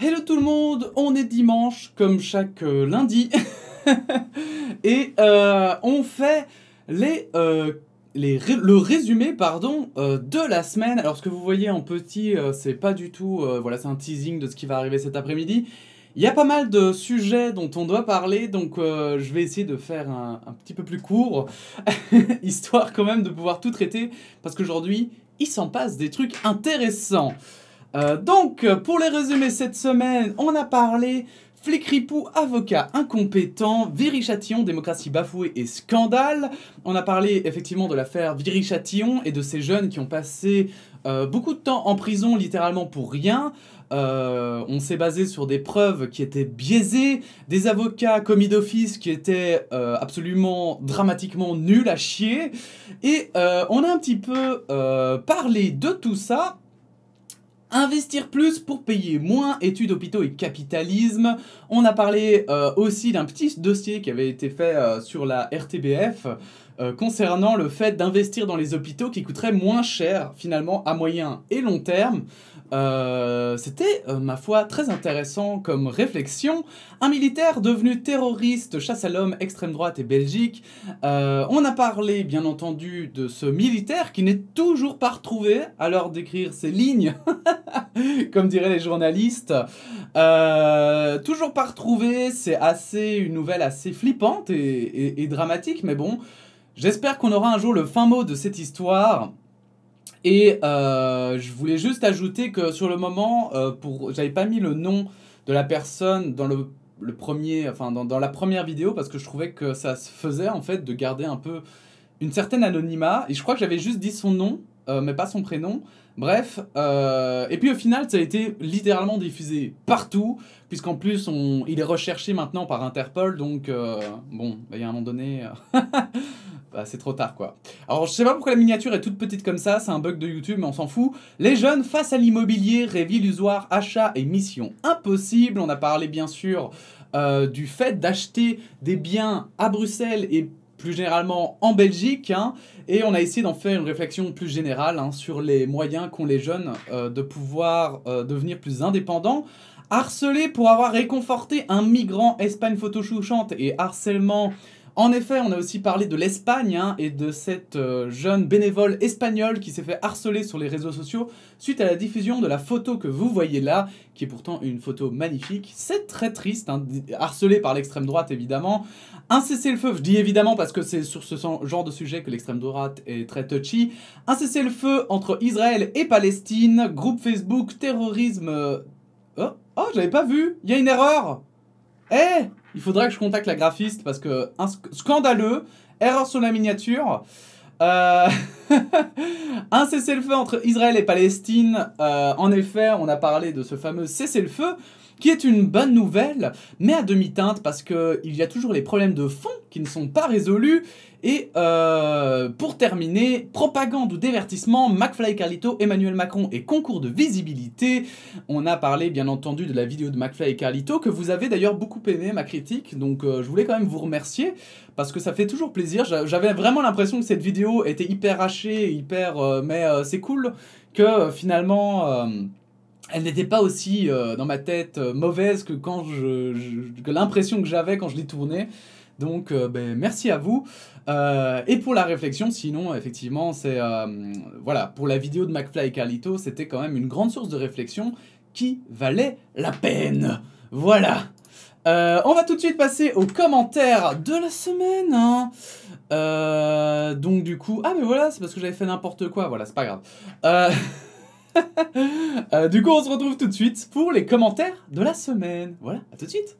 Hello tout le monde, on est dimanche comme chaque euh, lundi et euh, on fait les, euh, le résumé pardon de la semaine. Alors ce que vous voyez en petit, c'est pas du tout voilà, c'est un teasing de ce qui va arriver cet après-midi. Il y a pas mal de sujets dont on doit parler, donc je vais essayer de faire un, un petit peu plus court, histoire quand même de pouvoir tout traiter, parce qu'aujourd'hui, il s'en passe des trucs intéressants. Euh, donc, pour les résumer cette semaine, on a parlé Flicripou, avocat incompétent, viry démocratie bafouée et scandale. On a parlé effectivement de l'affaire Viry-Châtillon et de ces jeunes qui ont passé euh, beaucoup de temps en prison littéralement pour rien. Euh, on s'est basé sur des preuves qui étaient biaisées, des avocats commis d'office qui étaient absolument dramatiquement nuls à chier. Et on a un petit peu parlé de tout ça Investir plus pour payer moins, études, hôpitaux et capitalisme. On a parlé euh, aussi d'un petit dossier qui avait été fait euh, sur la RTBF. Euh, concernant le fait d'investir dans les hôpitaux qui coûteraient moins cher finalement à moyen et long terme. Euh, c'était, euh, ma foi, très intéressant comme réflexion. Un militaire devenu terroriste, chasse à l'homme, extrême droite et Belgique. on a parlé, bien entendu, de ce militaire qui n'est toujours pas retrouvé alors d'écrire ses lignes, comme diraient les journalistes. toujours pas retrouvé, c'est assez une nouvelle assez flippante et dramatique, mais bon. J'espère qu'on aura un jour le fin mot de cette histoire. Et euh, je voulais juste ajouter que sur le moment, euh, pour, j'avais pas mis le nom de la personne dans le, premier, enfin dans, la première vidéo parce que je trouvais que ça se faisait en fait de garder un peu une certaine anonymat. Et je crois que j'avais juste dit son nom, euh, mais pas son prénom. Bref, et puis au final, ça a été littéralement diffusé partout, puisqu'en plus, on, il est recherché maintenant par Interpol, donc bon, il y a un moment donné... Bah, c'est trop tard quoi. Alors je sais pas pourquoi la miniature est toute petite comme ça, c'est un bug de YouTube, mais on s'en fout. Les jeunes face à l'immobilier, rêve illusoire, achat et mission impossible. On a parlé bien sûr euh, du fait d'acheter des biens à Bruxelles et plus généralement en Belgique, hein, et on a essayé d'en faire une réflexion plus générale hein, sur les moyens qu'ont les jeunes euh, de pouvoir euh, devenir plus indépendants. Harcelé pour avoir réconforté un migrant Espagne photoshouchante et harcèlement en effet, on a aussi parlé de l'Espagne hein, et de cette euh, jeune bénévole espagnole qui s'est fait harceler sur les réseaux sociaux suite à la diffusion de la photo que vous voyez là, qui est pourtant une photo magnifique. C'est très triste, hein, harcelé par l'extrême droite évidemment. Un cessez-le-feu, je dis évidemment parce que c'est sur ce genre de sujet que l'extrême droite est très touchy. Un cessez-le-feu entre Israël et Palestine, groupe Facebook terrorisme... Euh, oh, oh, j'avais pas vu, il y a une erreur Eh il faudrait que je contacte la graphiste parce que scandaleux, erreur sur la miniature. Euh, un cessez-le-feu entre Israël et Palestine. Euh, en effet, on a parlé de ce fameux cessez-le-feu qui est une bonne nouvelle, mais à demi-teinte parce qu'il y a toujours les problèmes de fond qui ne sont pas résolus. Et euh, pour terminer, propagande ou divertissement, McFly et Carlito, Emmanuel Macron et concours de visibilité. On a parlé bien entendu de la vidéo de McFly et Carlito que vous avez d'ailleurs beaucoup aimé ma critique, donc je voulais quand même vous remercier parce que ça fait toujours plaisir. J'avais vraiment l'impression que cette vidéo était hyper hachée, hyper euh, mais euh, c'est cool, que finalement euh, elle n'était pas aussi dans ma tête mauvaise que quand je, l'impression que j'avais quand je l'ai tournée. Donc, ben, merci à vous. et pour la réflexion, sinon, effectivement, c'est. voilà, pour la vidéo de McFly et Carlito, c'était quand même une grande source de réflexion qui valait la peine. Voilà! Euh, on va tout de suite passer aux commentaires de la semaine. Hein. Euh, donc du coup... Ah mais voilà, c'est parce que j'avais fait n'importe quoi. Voilà, c'est pas grave. Euh, du coup, on se retrouve tout de suite pour les commentaires de la semaine. Voilà, à tout de suite.